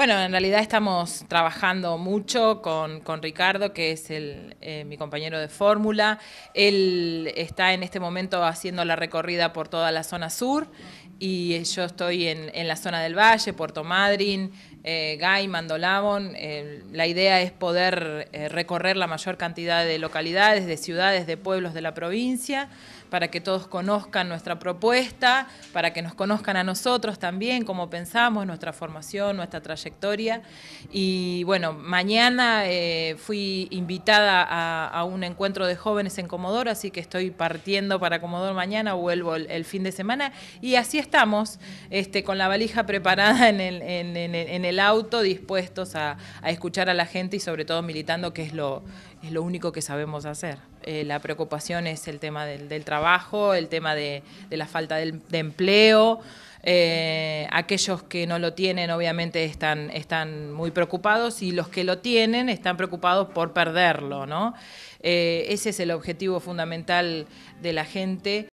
Bueno, en realidad estamos trabajando mucho con, Ricardo, que es eh, mi compañero de fórmula. Él está en este momento haciendo la recorrida por toda la zona sur y yo estoy en, en la zona del Valle, Puerto Madryn, eh, Guy, Mandolabon. Eh, la idea es poder eh, recorrer la mayor cantidad de localidades, de ciudades, de pueblos de la provincia, para que todos conozcan nuestra propuesta, para que nos conozcan a nosotros también, cómo pensamos, nuestra formación, nuestra trayectoria. Y bueno, mañana eh, fui invitada a, un encuentro de jóvenes en Comodoro, así que estoy partiendo para Comodoro mañana, vuelvo el, fin de semana. Y así estamos, este, con la valija preparada en el el auto dispuestos a, escuchar a la gente y sobre todo militando, que es lo, es lo único que sabemos hacer. Eh, la preocupación es el tema del, trabajo, el tema de, la falta de, empleo. Eh, aquellos que no lo tienen obviamente están, están muy preocupados y los que lo tienen están preocupados por perderlo. Eh, ese es el objetivo fundamental de la gente